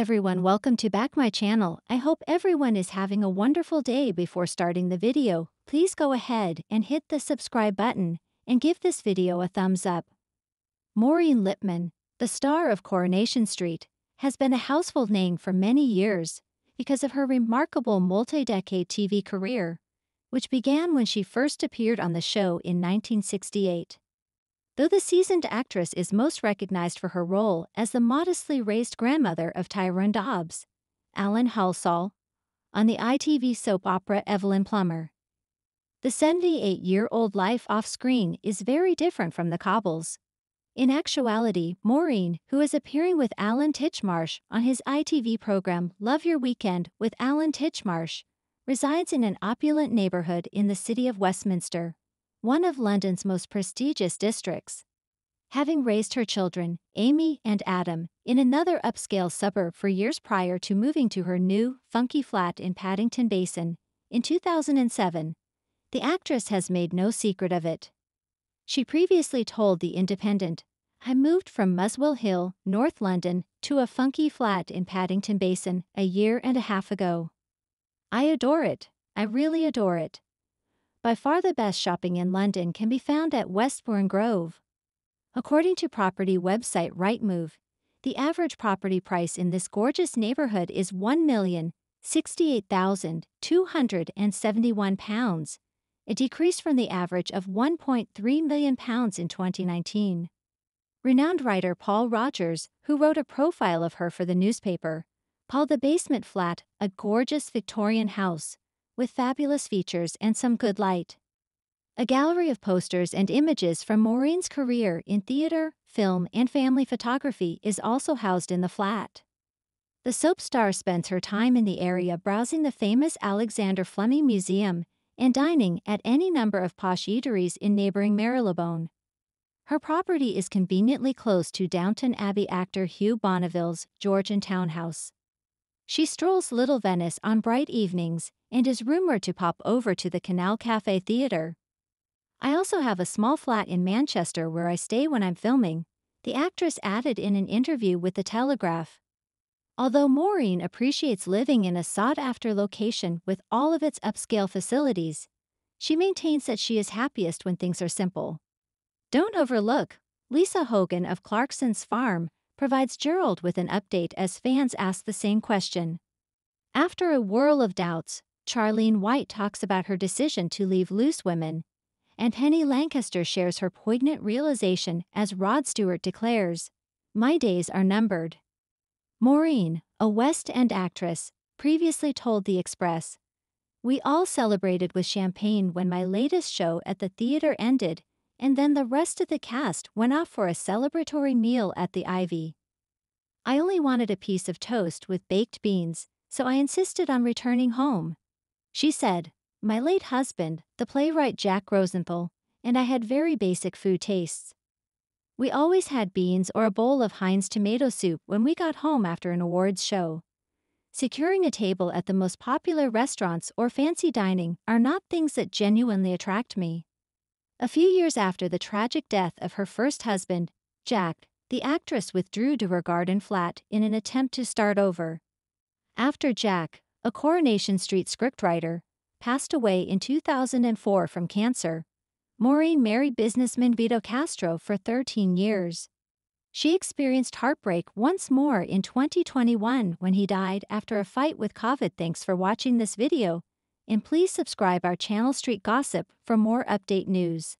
everyone welcome to back my channel. I hope everyone is having a wonderful day before starting the video. Please go ahead and hit the subscribe button and give this video a thumbs up. Maureen Lipman, the star of Coronation Street, has been a household name for many years because of her remarkable multi-decade TV career, which began when she first appeared on the show in 1968 though the seasoned actress is most recognized for her role as the modestly raised grandmother of Tyrone Dobbs, Alan Halsall, on the ITV soap opera Evelyn Plummer. The 78 year old life off screen is very different from the cobbles. In actuality, Maureen, who is appearing with Alan Titchmarsh on his ITV program Love Your Weekend with Alan Titchmarsh, resides in an opulent neighborhood in the city of Westminster one of London's most prestigious districts. Having raised her children, Amy and Adam, in another upscale suburb for years prior to moving to her new, funky flat in Paddington Basin, in 2007, the actress has made no secret of it. She previously told The Independent, I moved from Muswell Hill, North London, to a funky flat in Paddington Basin a year and a half ago. I adore it. I really adore it. By far the best shopping in London can be found at Westbourne Grove. According to property website Rightmove, the average property price in this gorgeous neighborhood is £1,068,271, a decrease from the average of £1.3 million in 2019. Renowned writer Paul Rogers, who wrote a profile of her for the newspaper, called the basement flat a gorgeous Victorian house with fabulous features and some good light. A gallery of posters and images from Maureen's career in theater, film, and family photography is also housed in the flat. The soap star spends her time in the area browsing the famous Alexander Fleming Museum and dining at any number of posh eateries in neighboring Marylebone. Her property is conveniently close to Downton Abbey actor Hugh Bonneville's Georgian townhouse. She strolls Little Venice on bright evenings and is rumored to pop over to the Canal Cafe Theatre. I also have a small flat in Manchester where I stay when I'm filming, the actress added in an interview with The Telegraph. Although Maureen appreciates living in a sought after location with all of its upscale facilities, she maintains that she is happiest when things are simple. Don't overlook, Lisa Hogan of Clarkson's Farm provides Gerald with an update as fans ask the same question. After a whirl of doubts, Charlene White talks about her decision to leave Loose Women, and Henny Lancaster shares her poignant realization as Rod Stewart declares, My days are numbered. Maureen, a West End actress, previously told The Express, We all celebrated with champagne when my latest show at the theater ended, and then the rest of the cast went off for a celebratory meal at the Ivy. I only wanted a piece of toast with baked beans, so I insisted on returning home. She said, My late husband, the playwright Jack Rosenthal, and I had very basic food tastes. We always had beans or a bowl of Heinz tomato soup when we got home after an awards show. Securing a table at the most popular restaurants or fancy dining are not things that genuinely attract me. A few years after the tragic death of her first husband, Jack, the actress withdrew to her garden flat in an attempt to start over. After Jack, a Coronation Street scriptwriter, passed away in 2004 from cancer. Maureen married businessman Vito Castro for 13 years. She experienced heartbreak once more in 2021 when he died after a fight with COVID. Thanks for watching this video, and please subscribe our channel Street Gossip for more update news.